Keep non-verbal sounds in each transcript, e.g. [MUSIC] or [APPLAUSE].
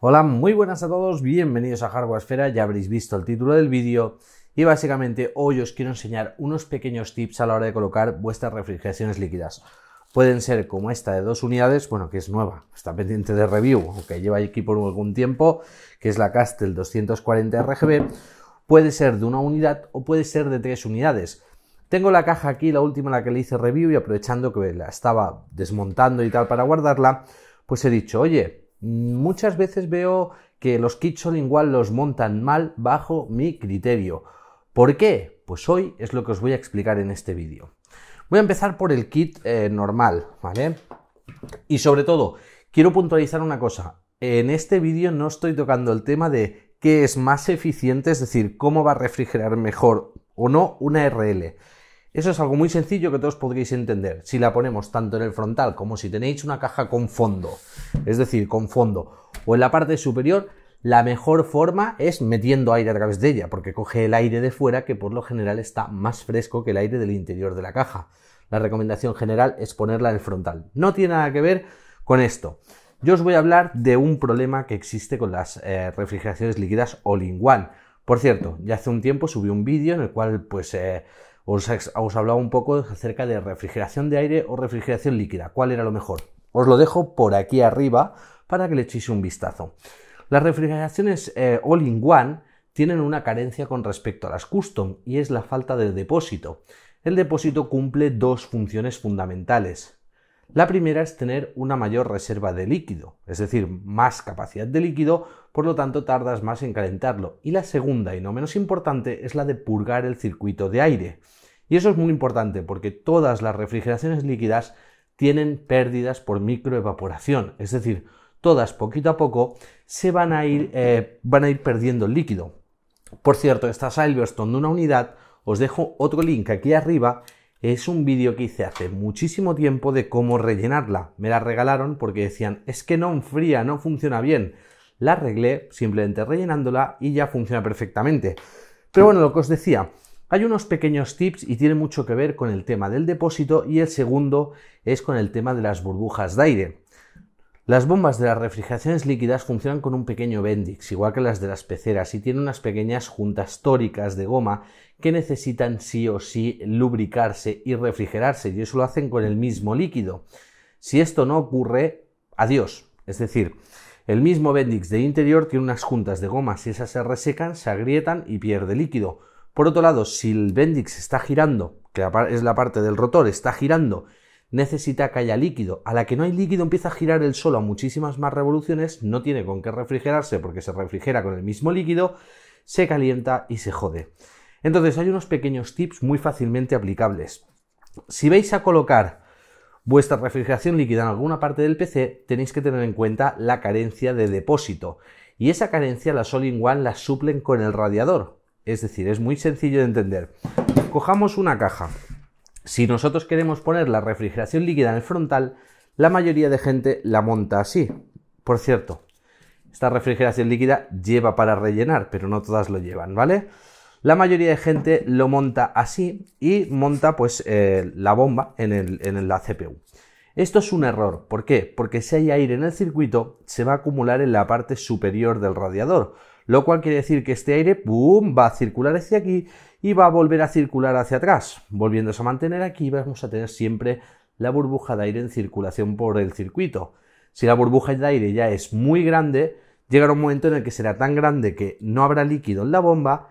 Hola, muy buenas a todos, bienvenidos a Hardware Esfera, ya habréis visto el título del vídeo y básicamente hoy os quiero enseñar unos pequeños tips a la hora de colocar vuestras refrigeraciones líquidas. Pueden ser como esta de dos unidades, bueno, que es nueva, está pendiente de review, aunque lleva aquí por algún tiempo, que es la Castel 240 RGB, puede ser de una unidad o puede ser de tres unidades. Tengo la caja aquí, la última la que le hice review y aprovechando que la estaba desmontando y tal para guardarla, pues he dicho, oye, Muchas veces veo que los kits lingüales los montan mal bajo mi criterio. ¿Por qué? Pues hoy es lo que os voy a explicar en este vídeo. Voy a empezar por el kit eh, normal, ¿vale? Y sobre todo, quiero puntualizar una cosa. En este vídeo no estoy tocando el tema de qué es más eficiente, es decir, cómo va a refrigerar mejor o no una RL. Eso es algo muy sencillo que todos podréis entender. Si la ponemos tanto en el frontal como si tenéis una caja con fondo, es decir, con fondo, o en la parte superior, la mejor forma es metiendo aire a través de ella, porque coge el aire de fuera que por lo general está más fresco que el aire del interior de la caja. La recomendación general es ponerla en el frontal. No tiene nada que ver con esto. Yo os voy a hablar de un problema que existe con las eh, refrigeraciones líquidas all-in-one. Por cierto, ya hace un tiempo subí un vídeo en el cual pues eh, os, hablaba un poco acerca de refrigeración de aire o refrigeración líquida. ¿Cuál era lo mejor? Os lo dejo por aquí arriba para que le echéis un vistazo. Las refrigeraciones eh, all-in-one tienen una carencia con respecto a las custom y es la falta de depósito. El depósito cumple dos funciones fundamentales. La primera es tener una mayor reserva de líquido, es decir, más capacidad de líquido, por lo tanto tardas más en calentarlo. Y la segunda, y no menos importante, es la de purgar el circuito de aire. Y eso es muy importante porque todas las refrigeraciones líquidas tienen pérdidas por microevaporación, es decir, todas poquito a poco se van a ir, eh, a perdiendo el líquido. Por cierto, esta Silverstone de una unidad, os dejo otro link aquí arriba, es un vídeo que hice hace muchísimo tiempo de cómo rellenarla. Me la regalaron porque decían, es que no enfría, no funciona bien. La arreglé simplemente rellenándola y ya funciona perfectamente. Pero bueno, lo que os decía, hay unos pequeños tips y tiene mucho que ver con el tema del depósito y el segundo es con el tema de las burbujas de aire. Las bombas de las refrigeraciones líquidas funcionan con un pequeño bendix, igual que las de las peceras, y tienen unas pequeñas juntas tóricas de goma que necesitan sí o sí lubricarse y refrigerarse, y eso lo hacen con el mismo líquido. Si esto no ocurre, adiós. Es decir, el mismo bendix de interior tiene unas juntas de goma, si esas se resecan, se agrietan y pierde líquido. Por otro lado, si el Bendix está girando, que es la parte del rotor, está girando, necesita que haya líquido. A la que no hay líquido empieza a girar el solo a muchísimas más revoluciones, no tiene con qué refrigerarse porque se refrigera con el mismo líquido, se calienta y se jode. Entonces hay unos pequeños tips muy fácilmente aplicables. Si vais a colocar vuestra refrigeración líquida en alguna parte del PC, tenéis que tener en cuenta la carencia de depósito. Y esa carencia las All-in-One la suplen con el radiador. Es decir, es muy sencillo de entender. Cojamos una caja. Si nosotros queremos poner la refrigeración líquida en el frontal, la mayoría de gente la monta así. Por cierto, esta refrigeración líquida lleva para rellenar, pero no todas lo llevan, ¿vale? La mayoría de gente lo monta así y monta pues eh, la bomba en, el, en la CPU. Esto es un error. ¿Por qué? Porque si hay aire en el circuito, se va a acumular en la parte superior del radiador, lo cual quiere decir que este aire bum, va a circular hacia aquí y va a volver a circular hacia atrás. Volviéndose a mantener aquí, vamos a tener siempre la burbuja de aire en circulación por el circuito. Si la burbuja de aire ya es muy grande, llegará un momento en el que será tan grande que no habrá líquido en la bomba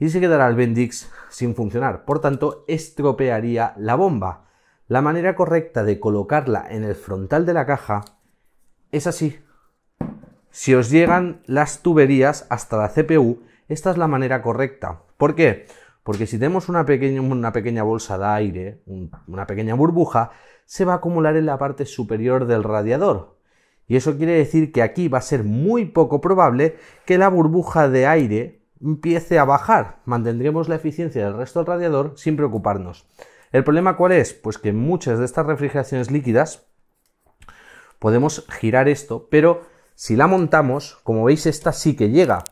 y se quedará el Bendix sin funcionar. Por tanto, estropearía la bomba. La manera correcta de colocarla en el frontal de la caja es así, si os llegan las tuberías hasta la CPU, esta es la manera correcta. ¿Por qué? Porque si tenemos una pequeña, una pequeña bolsa de aire, una pequeña burbuja, se va a acumular en la parte superior del radiador. Y eso quiere decir que aquí va a ser muy poco probable que la burbuja de aire empiece a bajar. Mantendremos la eficiencia del resto del radiador sin preocuparnos. ¿El problema cuál es? Pues que en muchas de estas refrigeraciones líquidas podemos girar esto, pero si la montamos, como veis esta sí que llega,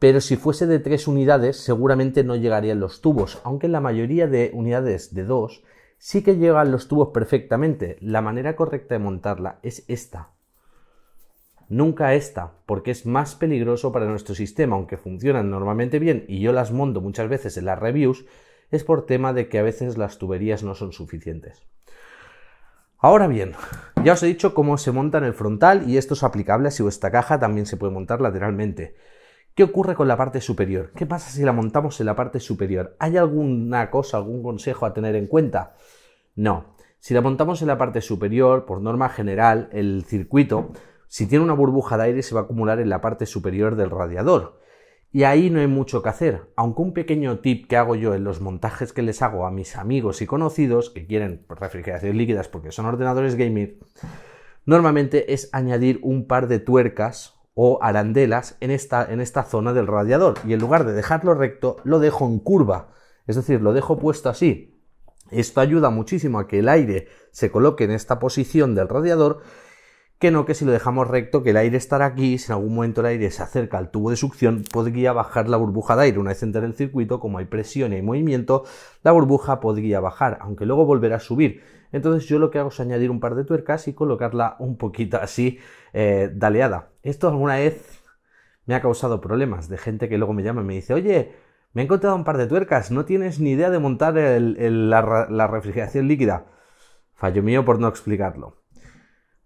pero si fuese de tres unidades seguramente no llegarían los tubos, aunque en la mayoría de unidades de dos sí que llegan los tubos perfectamente. La manera correcta de montarla es esta. Nunca esta, porque es más peligroso para nuestro sistema, aunque funcionan normalmente bien y yo las monto muchas veces en las reviews, es por tema de que a veces las tuberías no son suficientes. Ahora bien, ya os he dicho cómo se monta en el frontal y esto es aplicable si vuestra caja también se puede montar lateralmente. ¿Qué ocurre con la parte superior? ¿Qué pasa si la montamos en la parte superior? ¿Hay alguna cosa, algún consejo a tener en cuenta? No. Si la montamos en la parte superior, por norma general, el circuito, si tiene una burbuja de aire, se va a acumular en la parte superior del radiador. Y ahí no hay mucho que hacer, aunque un pequeño tip que hago yo en los montajes que les hago a mis amigos y conocidos que quieren refrigeraciones líquidas porque son ordenadores gaming, normalmente es añadir un par de tuercas o arandelas en esta, en esta zona del radiador y en lugar de dejarlo recto lo dejo en curva, es decir, lo dejo puesto así. Esto ayuda muchísimo a que el aire se coloque en esta posición del radiador que no que si lo dejamos recto, que el aire estará aquí, si en algún momento el aire se acerca al tubo de succión, podría bajar la burbuja de aire. Una vez entrar en el circuito, como hay presión y hay movimiento, la burbuja podría bajar, aunque luego volverá a subir. Entonces yo lo que hago es añadir un par de tuercas y colocarla un poquito así eh, daleada. Esto alguna vez me ha causado problemas de gente que luego me llama y me dice, oye, me he encontrado un par de tuercas, no tienes ni idea de montar la refrigeración líquida. Fallo mío por no explicarlo.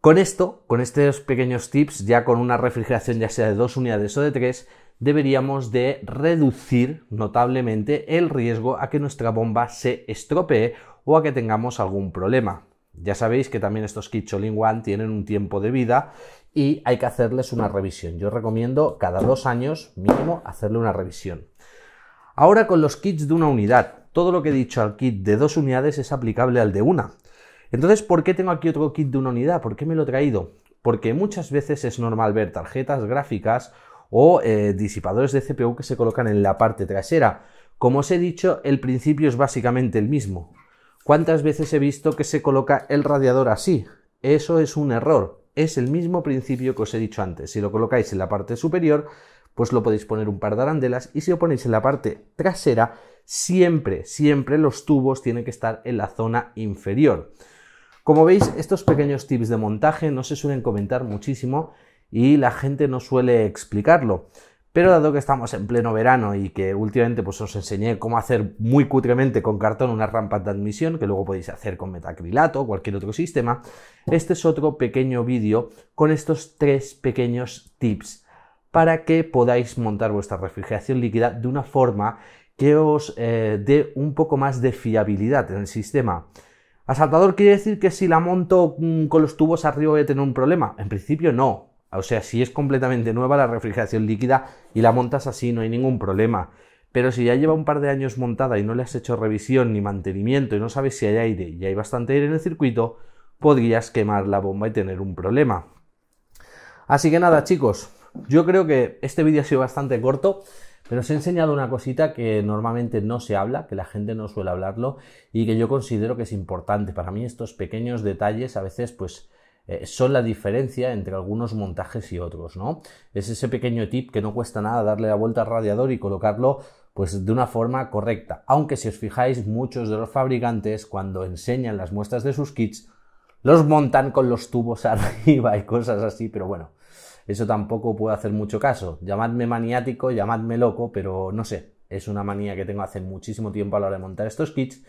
Con esto, con estos pequeños tips, ya con una refrigeración ya sea de dos unidades o de tres, deberíamos de reducir notablemente el riesgo a que nuestra bomba se estropee o a que tengamos algún problema. Ya sabéis que también estos kits Cholin One tienen un tiempo de vida y hay que hacerles una revisión. Yo recomiendo cada dos años mínimo hacerle una revisión. Ahora con los kits de una unidad. Todo lo que he dicho al kit de dos unidades es aplicable al de una. Entonces, ¿por qué tengo aquí otro kit de una unidad? ¿Por qué me lo he traído? Porque muchas veces es normal ver tarjetas gráficas o eh, disipadores de CPU que se colocan en la parte trasera. Como os he dicho, el principio es básicamente el mismo. ¿Cuántas veces he visto que se coloca el radiador así? Eso es un error. Es el mismo principio que os he dicho antes. Si lo colocáis en la parte superior, pues lo podéis poner un par de arandelas y si lo ponéis en la parte trasera, siempre, siempre los tubos tienen que estar en la zona inferior. Como veis, estos pequeños tips de montaje no se suelen comentar muchísimo y la gente no suele explicarlo. Pero dado que estamos en pleno verano y que últimamente pues, os enseñé cómo hacer muy cutremente con cartón unas rampas de admisión, que luego podéis hacer con metacrilato o cualquier otro sistema, este es otro pequeño vídeo con estos tres pequeños tips para que podáis montar vuestra refrigeración líquida de una forma que os eh, dé un poco más de fiabilidad en el sistema. Asaltador quiere decir que si la monto mm, con los tubos arriba voy a tener un problema. En principio no. O sea, si es completamente nueva la refrigeración líquida y la montas así, no hay ningún problema. Pero si ya lleva un par de años montada y no le has hecho revisión ni mantenimiento y no sabes si hay aire y hay bastante aire en el circuito, podrías quemar la bomba y tener un problema. Así que nada chicos, yo creo que este vídeo ha sido bastante corto. Pero os he enseñado una cosita que normalmente no se habla, que la gente no suele hablarlo y que yo considero que es importante. Para mí estos pequeños detalles a veces pues eh, son la diferencia entre algunos montajes y otros, ¿no? Es ese pequeño tip que no cuesta nada darle la vuelta al radiador y colocarlo pues de una forma correcta. Aunque si os fijáis, muchos de los fabricantes cuando enseñan las muestras de sus kits los montan con los tubos [LAUGHS] arriba y cosas así, pero bueno, eso tampoco puedo hacer mucho caso. Llamadme maniático, llamadme loco, pero no sé, es una manía que tengo hace muchísimo tiempo a la hora de montar estos kits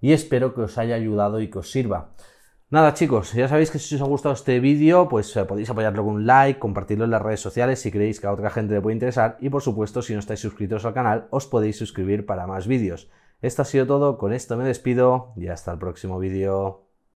y espero que os haya ayudado y que os sirva. Nada chicos, ya sabéis que si os ha gustado este vídeo, pues eh, podéis apoyarlo con un like, compartirlo en las redes sociales si creéis que a otra gente le puede interesar y por supuesto si no estáis suscritos al canal os podéis suscribir para más vídeos. Esto ha sido todo, con esto me despido y hasta el próximo vídeo.